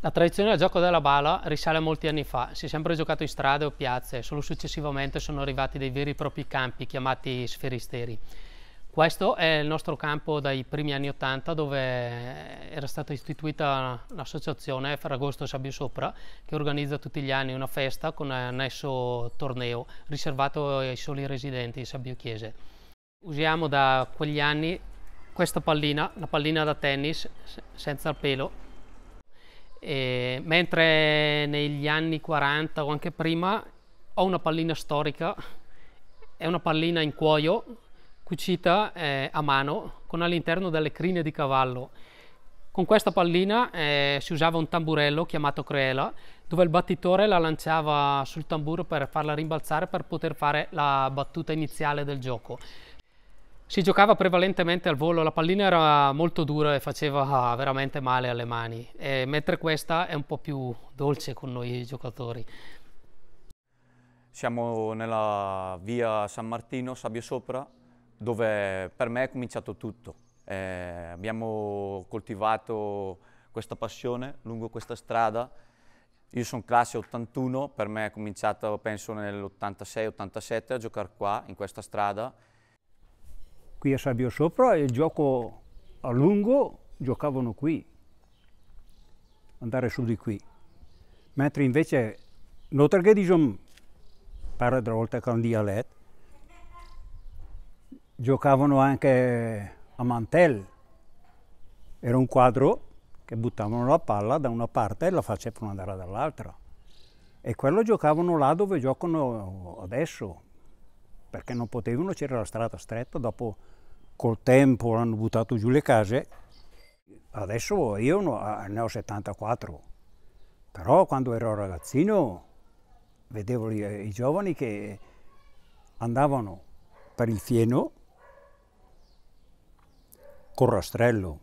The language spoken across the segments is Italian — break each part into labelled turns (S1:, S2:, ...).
S1: La tradizione del gioco della bala risale a molti anni fa, si è sempre giocato in strade o piazze, solo successivamente sono arrivati dei veri e propri campi chiamati sferisteri. Questo è il nostro campo dai primi anni Ottanta dove era stata istituita l'associazione Ferragosto Sabbio Sopra che organizza tutti gli anni una festa con annesso torneo riservato ai soli residenti di Sabbio Chiese. Usiamo da quegli anni questa pallina, la pallina da tennis senza pelo e, mentre negli anni 40 o anche prima ho una pallina storica, è una pallina in cuoio cucita eh, a mano con all'interno delle crine di cavallo. Con questa pallina eh, si usava un tamburello chiamato creela dove il battitore la lanciava sul tamburo per farla rimbalzare per poter fare la battuta iniziale del gioco. Si giocava prevalentemente al volo, la pallina era molto dura e faceva ah, veramente male alle mani, e mentre questa è un po' più dolce con noi giocatori.
S2: Siamo nella via San Martino, Sabbio Sopra, dove per me è cominciato tutto. Eh, abbiamo coltivato questa passione lungo questa strada. Io sono classe 81, per me è cominciato penso nell'86-87 a giocare qua, in questa strada,
S3: qui a Sopra e il gioco a lungo giocavano qui, andare su di qui. Mentre invece Notre Dame, Notarghe di Jom, paradrolta con dialetto, giocavano anche a mantel. Era un quadro che buttavano la palla da una parte e la facevano andare dall'altra. E quello giocavano là dove giocano adesso, perché non potevano, c'era la strada stretta dopo col tempo hanno buttato giù le case. Adesso io ah, ne ho 74, però quando ero ragazzino vedevo eh, i giovani che andavano per il fieno col rastrello,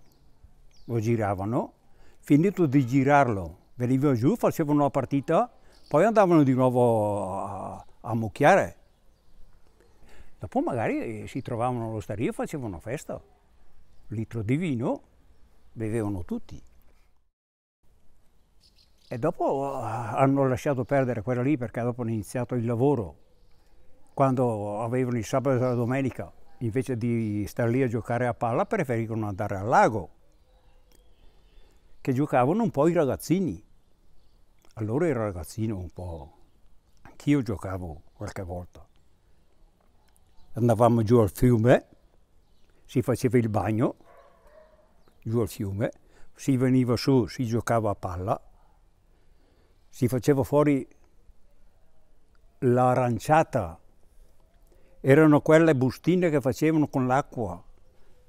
S3: lo giravano, finito di girarlo venivano giù, facevano la partita, poi andavano di nuovo a, a mucchiare. Dopo magari eh, si trovavano all'osteria e facevano festa. Litro di vino bevevano tutti. E dopo eh, hanno lasciato perdere quella lì perché dopo hanno iniziato il lavoro. Quando avevano il sabato e la domenica, invece di stare lì a giocare a palla, preferivano andare al lago, che giocavano un po' i ragazzini. Allora ero ragazzino un po', anch'io giocavo qualche volta andavamo giù al fiume, si faceva il bagno giù al fiume, si veniva su, si giocava a palla, si faceva fuori l'aranciata, erano quelle bustine che facevano con l'acqua,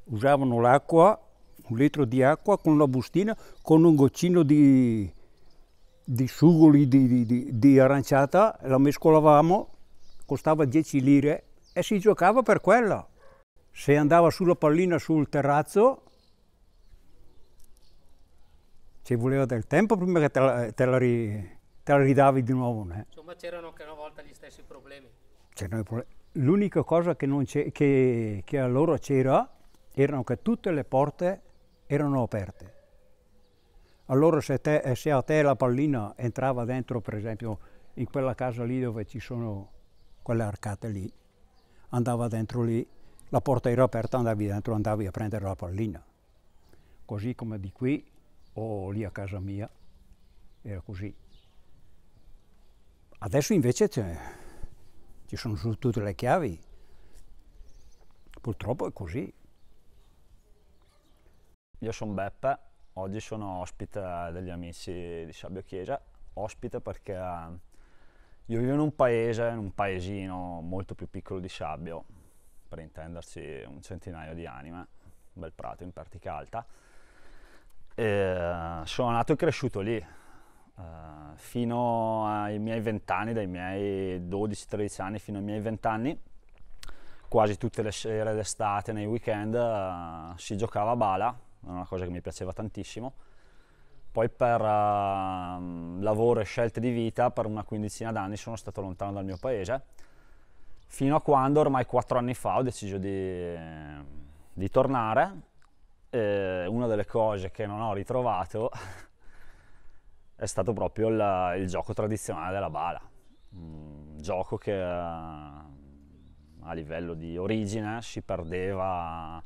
S3: usavano l'acqua, un litro di acqua con la bustina, con un goccino di, di sugoli di, di, di aranciata, la mescolavamo, costava 10 lire e si giocava per quella. Se andava sulla pallina sul terrazzo, ci voleva del tempo prima che te la, te la, ri, te la ridavi di nuovo. Né? Eh.
S1: Insomma c'erano anche una volta gli stessi problemi.
S3: L'unica cosa che, che, che allora c'era erano che tutte le porte erano aperte. Allora se, te, eh, se, a te la pallina entrava dentro, per esempio, in quella casa lì dove ci sono quelle arcate lì, andava dentro lì, la porta era aperta, andavi dentro, andavi a prendere la pallina. Così come di qui o lì a casa mia, era così. Adesso invece ci sono su tutte le chiavi. Purtroppo è così.
S4: Io sono Beppe, oggi sono ospite degli amici di Sabio Chiesa, ospite perché io vivo in un paese, in un paesino molto più piccolo di Sabbio, per intenderci un centinaio di anime, un bel prato in Perticalta. E eh, sono nato e cresciuto lì, eh, fino ai miei vent'anni, dai miei 12-13 anni fino ai miei vent'anni, quasi tutte le sere d'estate, nei weekend, eh, si giocava a bala, era una cosa che mi piaceva tantissimo poi per uh, lavoro e scelte di vita per una quindicina d'anni sono stato lontano dal mio paese, fino a quando ormai quattro anni fa ho deciso di, ehm, di tornare. E una delle cose che non ho ritrovato è stato proprio il, il, gioco tradizionale della bala, un gioco che ehm, a livello di origine si perdeva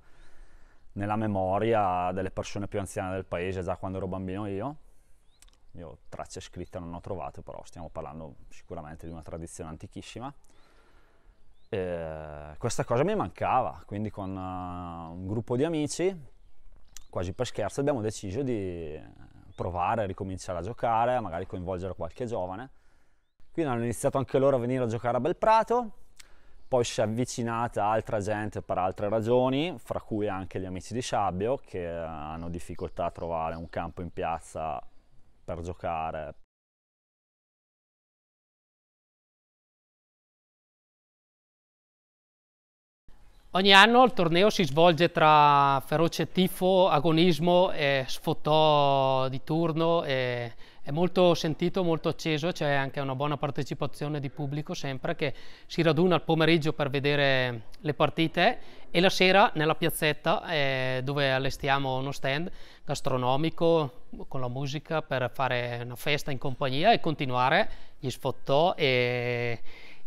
S4: nella memoria delle persone più anziane del paese, già quando ero bambino io. Io tracce scritte non ho trovato, però stiamo parlando sicuramente di una tradizione antichissima. E questa cosa mi mancava, quindi con eh, un gruppo di amici, quasi per scherzo, abbiamo deciso di provare a ricominciare a giocare, magari coinvolgere qualche giovane. Quindi hanno iniziato anche loro a venire a giocare a Belprato, poi si è avvicinata altra gente per altre ragioni, fra cui anche gli amici di Sabbio che hanno difficoltà a trovare un campo in piazza per
S3: giocare.
S1: Ogni anno il torneo si svolge tra feroce tifo, agonismo e sfotò di turno e è molto sentito, molto acceso, c'è anche una buona partecipazione di pubblico sempre che si raduna il pomeriggio per vedere le partite e la sera nella piazzetta eh, dove allestiamo uno stand gastronomico con la musica per fare una festa in compagnia e continuare gli sfottò e,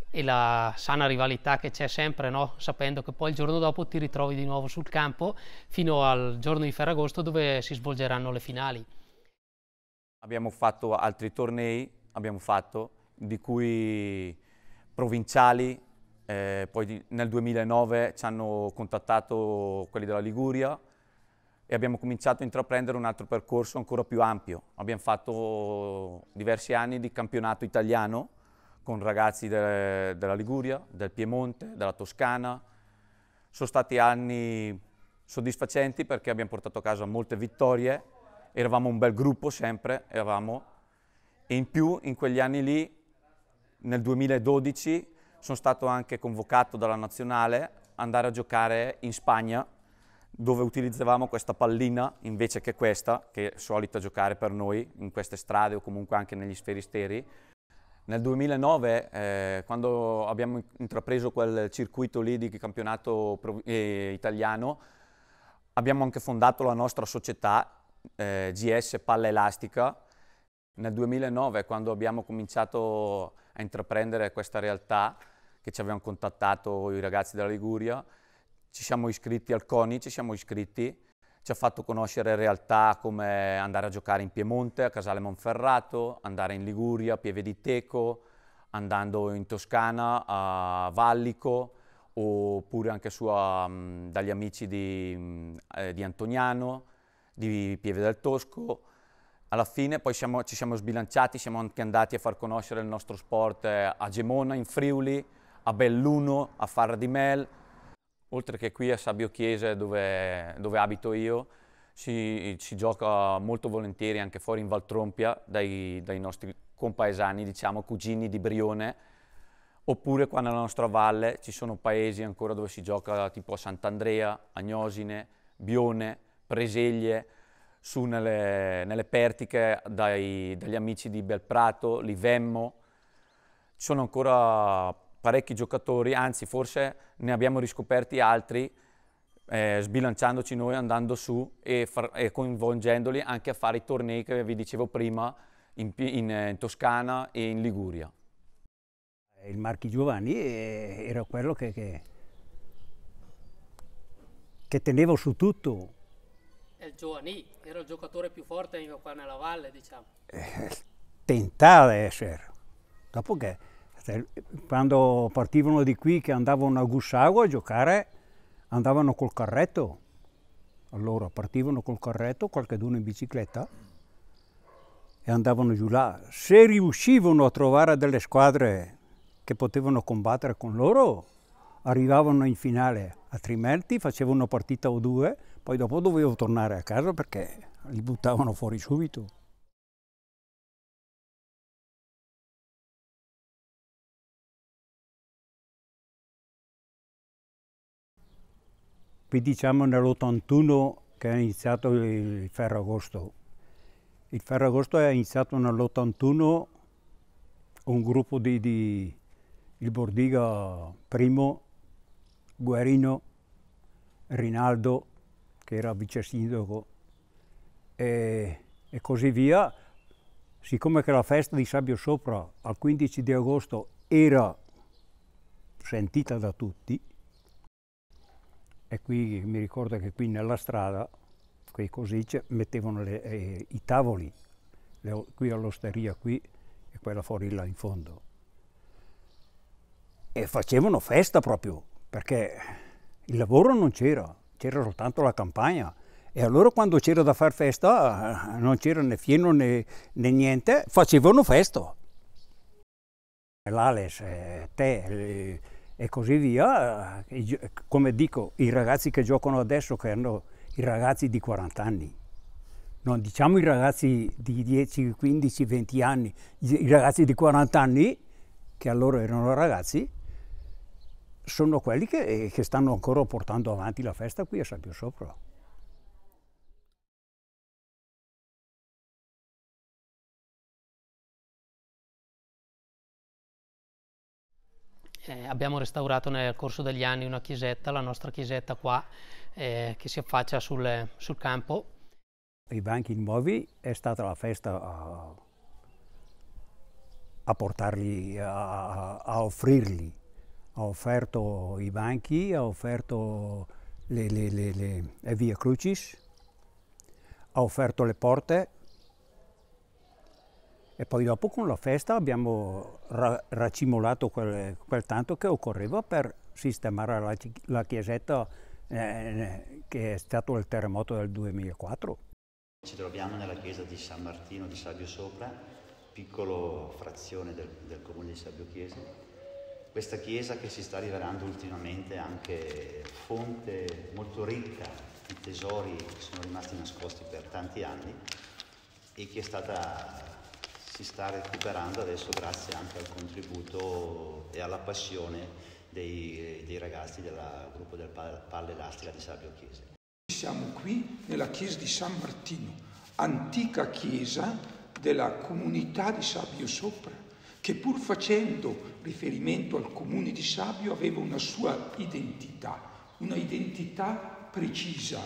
S1: e la sana rivalità che c'è sempre, no? sapendo che poi il giorno dopo ti ritrovi di nuovo sul campo fino al giorno di Ferragosto dove si svolgeranno le finali.
S2: Abbiamo fatto altri tornei, abbiamo fatto, di cui provinciali, eh, poi nel 2009 ci hanno contattato quelli della Liguria e abbiamo cominciato a intraprendere un altro percorso ancora più ampio. Abbiamo fatto diversi anni di campionato italiano con ragazzi de, della Liguria, del Piemonte, della Toscana. Sono stati anni soddisfacenti perché abbiamo portato a casa molte vittorie eravamo un bel gruppo sempre, eravamo, e in più in quegli anni lì, nel 2012, sono stato anche convocato dalla nazionale andare a giocare in Spagna, dove utilizzavamo questa pallina invece che questa, che è solita giocare per noi in queste strade o comunque anche negli sferisteri. Nel 2009, eh, quando abbiamo intrapreso quel circuito lì di campionato eh, italiano, abbiamo anche fondato la nostra società eh, GS palla elastica. Nel 2009, quando abbiamo cominciato a intraprendere questa realtà, che ci avevano contattato i ragazzi della Liguria, ci siamo iscritti al CONI, ci siamo iscritti, ci ha fatto conoscere realtà come andare a giocare in Piemonte, a Casale Monferrato, andare in Liguria, a Pieve di Teco, andando in Toscana, a Vallico, oppure anche su, a, dagli amici di, eh, di Antoniano, di Pieve del Tosco. Alla fine poi siamo, ci siamo sbilanciati, siamo anche andati a far conoscere il nostro sport eh, a Gemona, in Friuli, a Belluno, a Farra di Mel, oltre che qui a Sabio Chiese dove, dove abito io. Si, si, gioca molto volentieri anche fuori in Valtrompia dai, dai nostri compaesani, diciamo cugini di Brione, oppure qua nella nostra valle ci sono paesi ancora dove si gioca tipo a Sant'Andrea, Agnosine, Bione, preseglie su nelle, nelle pertiche dai, dagli amici di Belprato, Livemmo. Ci sono ancora parecchi giocatori, anzi forse ne abbiamo riscoperti altri eh, sbilanciandoci noi, andando su e, far, e, coinvolgendoli anche a fare i tornei che vi dicevo prima in, in, eh, in Toscana e in Liguria. Il Marchi Giovanni eh,
S3: era quello che, che, che tenevo su tutto,
S1: è il giovanì, era il giocatore più forte qua nella valle, diciamo.
S3: Eh, tentava di essere. Dopo che quando partivano di qui che andavano a Gussago a giocare, andavano col carretto. Allora partivano col carretto, qualcuno in bicicletta e andavano giù là. Se riuscivano a trovare delle squadre che potevano combattere con loro, arrivavano in finale, altrimenti facevano una partita o due poi dopo dovevo tornare a casa perché li buttavano fuori subito. Qui diciamo nell'81 che è iniziato il Ferragosto. Il Ferragosto è iniziato nell'81 un gruppo di, di il Bordiga primo, Guerino, Rinaldo, che era vice sindaco, e, e così via. Siccome che la festa di Sabbio Sopra al 15 di agosto era sentita da tutti, e qui mi ricordo che qui nella strada, qui così, mettevano le, eh, i tavoli, le, qui all'osteria qui e quella fuori là in fondo. E facevano festa proprio, perché il lavoro non c'era c'era soltanto la campagna. E allora quando c'era da fare festa, eh, non c'era né fieno né, né niente, facevano festa. L'Ales, eh, te eh, e così via, come dico, i ragazzi che giocano adesso, che hanno i ragazzi di 40 anni, non diciamo i ragazzi di 10, 15, 20 anni, i ragazzi di 40 anni, che allora erano ragazzi, sono quelli che, eh, che stanno ancora portando avanti la festa qui a San Pio Sopra.
S1: Eh, abbiamo restaurato nel corso degli anni una chiesetta, la nostra chiesetta qua, eh, che si affaccia sul, sul, campo.
S3: I banchi nuovi è stata la festa a, a portarli, a, a offrirli ha offerto i banchi, ha offerto le, le, le, le via crucis, ha offerto le porte e poi dopo con la festa abbiamo ra racimolato quel, quel, tanto che occorreva per sistemare la, la chiesetta eh, che è stato il terremoto del 2004.
S4: Ci troviamo nella chiesa di San Martino di Sabio Sopra, piccola frazione del, del comune di Sabio Chiesa, questa chiesa che si sta rivelando ultimamente anche fonte molto ricca di tesori che sono rimasti nascosti per tanti anni e che stata, si sta recuperando adesso grazie anche al contributo e alla passione dei, dei ragazzi del gruppo del Palle Elastica di Sabio Chiese.
S5: Siamo qui nella chiesa di San Martino, antica chiesa della comunità di Sabio Sopra che pur facendo riferimento al comune di Sabio aveva una sua identità, una identità precisa.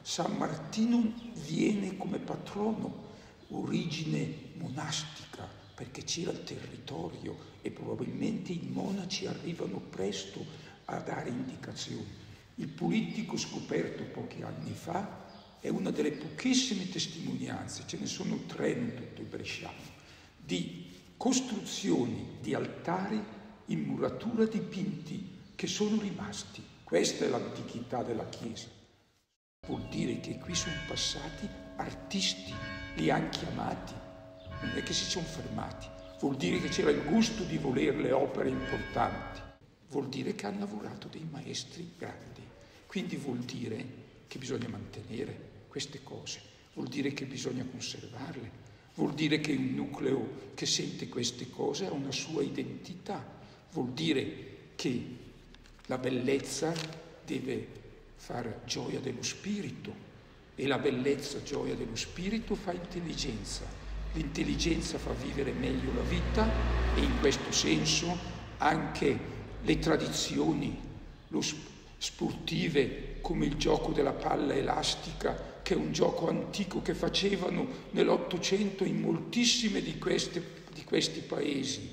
S5: San Martino viene come patrono, origine monastica, perché c'era il territorio e probabilmente i monaci arrivano presto a dare indicazioni. Il politico scoperto pochi anni fa è una delle pochissime testimonianze, ce ne sono tre in tutto il Bresciano, di costruzioni di altari in muratura dipinti che sono rimasti. Questa è l'antichità della Chiesa. Vuol dire che qui sono passati artisti, li hanno chiamati, non è che si sono fermati. Vuol dire che c'era il gusto di voler le opere importanti, vuol dire che hanno lavorato dei maestri grandi. Quindi vuol dire che bisogna mantenere queste cose, vuol dire che bisogna conservarle, Vuol dire che il nucleo che sente queste cose ha una sua identità, vuol dire che la bellezza deve far gioia dello spirito e la bellezza gioia dello spirito fa intelligenza. L'intelligenza fa vivere meglio la vita e in questo senso anche le tradizioni lo sportive come il gioco della palla elastica che è un gioco antico che facevano nell'Ottocento in moltissime di, queste, di questi paesi.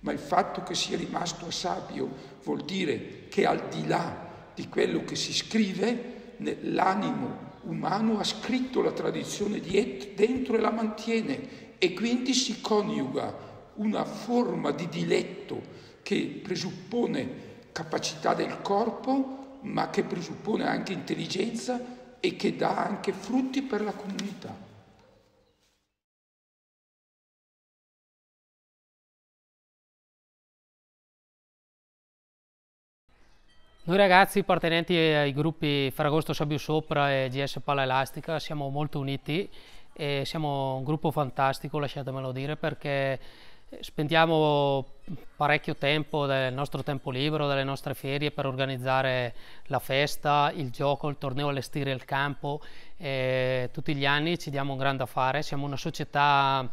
S5: Ma il fatto che sia rimasto a Sabio vuol dire che al di là di quello che si scrive, l'animo umano ha scritto la tradizione di Et dentro e la mantiene e quindi si coniuga una forma di diletto che presuppone capacità del corpo ma che presuppone anche intelligenza e che dà anche frutti per la comunità.
S1: Noi ragazzi appartenenti ai gruppi Fragosto Sabio Sopra e GS Palla Elastica siamo molto uniti e siamo un gruppo fantastico, lasciatemelo dire, perché Spendiamo parecchio tempo del nostro tempo libero, delle nostre ferie per organizzare la festa, il gioco, il torneo, allestire il campo. E tutti gli anni ci diamo un grande affare, siamo una società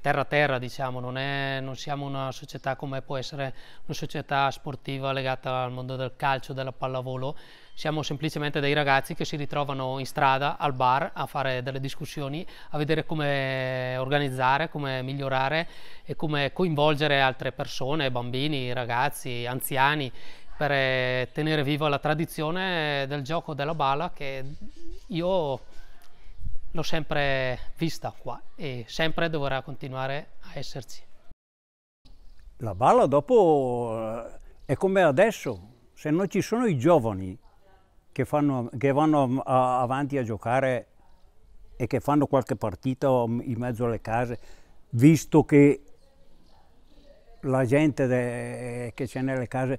S1: terra terra diciamo, non, è, non, siamo una società come può essere una società sportiva legata al mondo del calcio, della pallavolo, siamo semplicemente dei ragazzi che si ritrovano in strada, al bar, a fare delle discussioni, a vedere come organizzare, come migliorare e come coinvolgere altre persone, bambini, ragazzi, anziani, per eh, tenere viva la tradizione del gioco della bala che io l'ho sempre vista qua e sempre dovrà continuare a esserci.
S3: La bala dopo eh, è come adesso, se non ci sono i giovani che, fanno, che vanno avanti a giocare e che fanno qualche partita in mezzo alle case, visto che la gente de, che c'è nelle case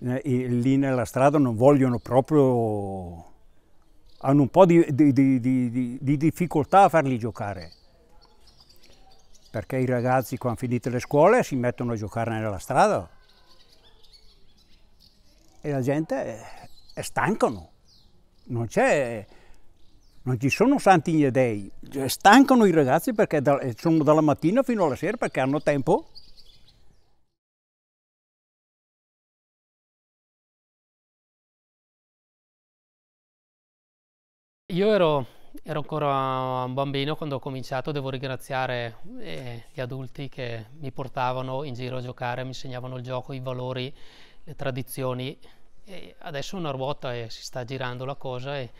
S3: lì nella strada non vogliono proprio hanno un po' di, di, di, di, difficoltà a farli giocare perché i ragazzi quando finite le scuole si mettono a giocare nella strada e la gente e stancano. Non, non ci sono santi dei, cioè, stancano i ragazzi perché eh, sono dalla mattina fino alla sera perché hanno tempo.
S1: Io ero, ero, ancora un bambino quando ho cominciato, devo ringraziare eh, gli adulti che mi portavano in giro a giocare, mi insegnavano il gioco, i valori, le tradizioni e adesso è una ruota e si sta girando la cosa e,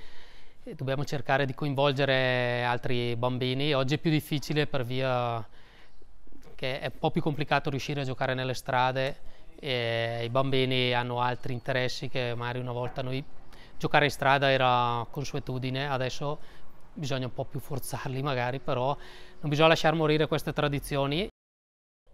S1: e dobbiamo cercare di coinvolgere altri bambini. Oggi è più difficile per via che è un po' più complicato riuscire a giocare nelle strade i bambini hanno altri interessi che magari una volta noi giocare in strada era consuetudine, adesso bisogna un po' più forzarli magari, però non bisogna lasciar morire queste tradizioni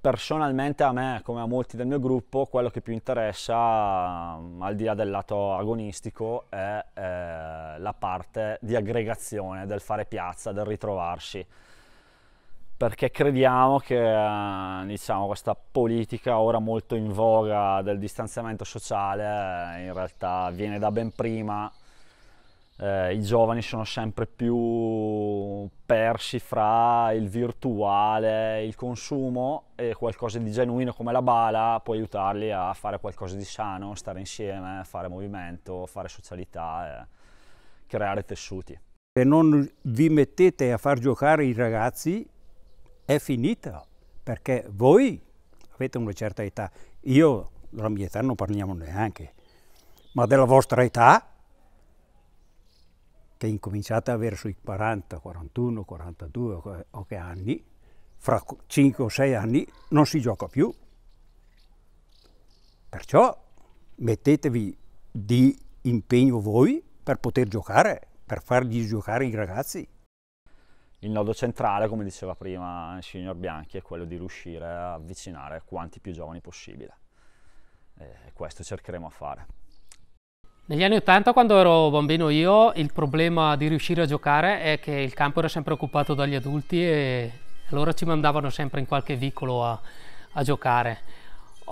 S4: personalmente a me, come a molti del mio gruppo, quello che più interessa, mm, al di là del lato agonistico, è eh, la parte di aggregazione, del fare piazza, del ritrovarsi. Perché crediamo che eh, diciamo, questa politica ora molto in voga del distanziamento sociale eh, in realtà viene da ben prima eh, i giovani sono sempre più persi fra il virtuale, il consumo e qualcosa di genuino come la bala può aiutarli a fare qualcosa di sano, stare insieme, fare movimento, fare socialità, eh,
S3: creare tessuti. Se non vi mettete a far giocare i ragazzi è finita, perché voi avete una certa età, io della mia età non parliamo neanche, ma della vostra età che è incominciata verso i 40, 41, 42 o che anni, fra 5 o 6 anni non si gioca più. Perciò mettetevi di impegno voi per poter giocare, per fargli giocare i ragazzi. Il nodo centrale, come diceva prima
S4: il signor Bianchi, è quello di riuscire a avvicinare quanti più giovani possibile. E questo cercheremo a fare.
S1: Negli anni 80, quando ero bambino io, il problema di riuscire a giocare è che il campo era sempre occupato dagli adulti e allora ci mandavano sempre in qualche vicolo a, a giocare.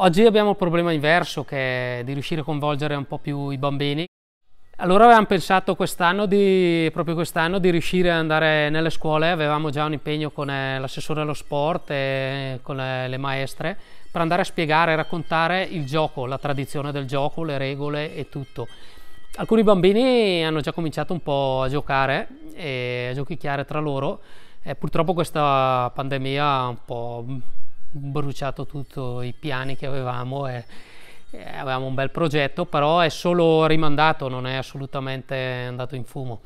S1: Oggi abbiamo il problema inverso, che è di riuscire a coinvolgere un po' più i bambini. Allora avevamo pensato quest'anno di, proprio quest'anno di riuscire ad andare nelle scuole, avevamo già un impegno con eh, l'assessore allo sport e con eh, le maestre per andare a spiegare e raccontare il gioco, la tradizione del gioco, le regole e tutto. Alcuni bambini hanno già cominciato un po' a giocare e a giochicchiare tra loro. E eh, purtroppo questa pandemia ha un po' bruciato tutti i piani che avevamo e, e avevamo un bel progetto, però è solo rimandato, non è assolutamente andato in fumo.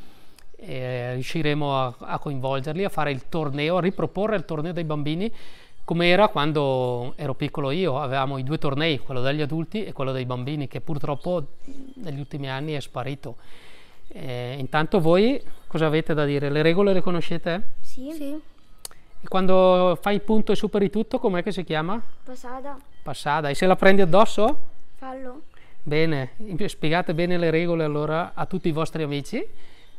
S1: E riusciremo a, a coinvolgerli, a fare il torneo, a riproporre il torneo dei bambini come era quando ero piccolo io, avevamo i due tornei, quello degli adulti e quello dei bambini, che purtroppo negli ultimi anni è sparito. E eh, intanto voi cosa avete da dire? Le regole le conoscete? Sì. sì. E quando fai il punto e superi tutto, com'è che si chiama? Passada. Passada. E se la prendi addosso? Fallo. Bene, spiegate bene le regole allora a tutti i vostri amici,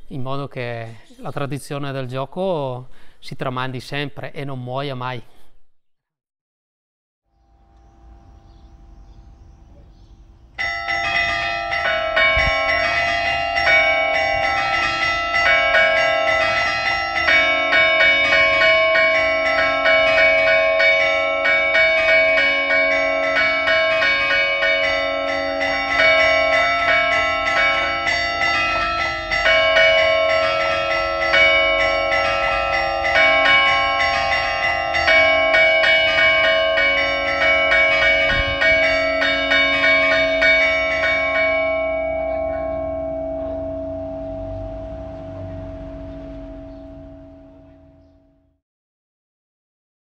S1: in modo che la tradizione del gioco si tramandi sempre e non muoia mai.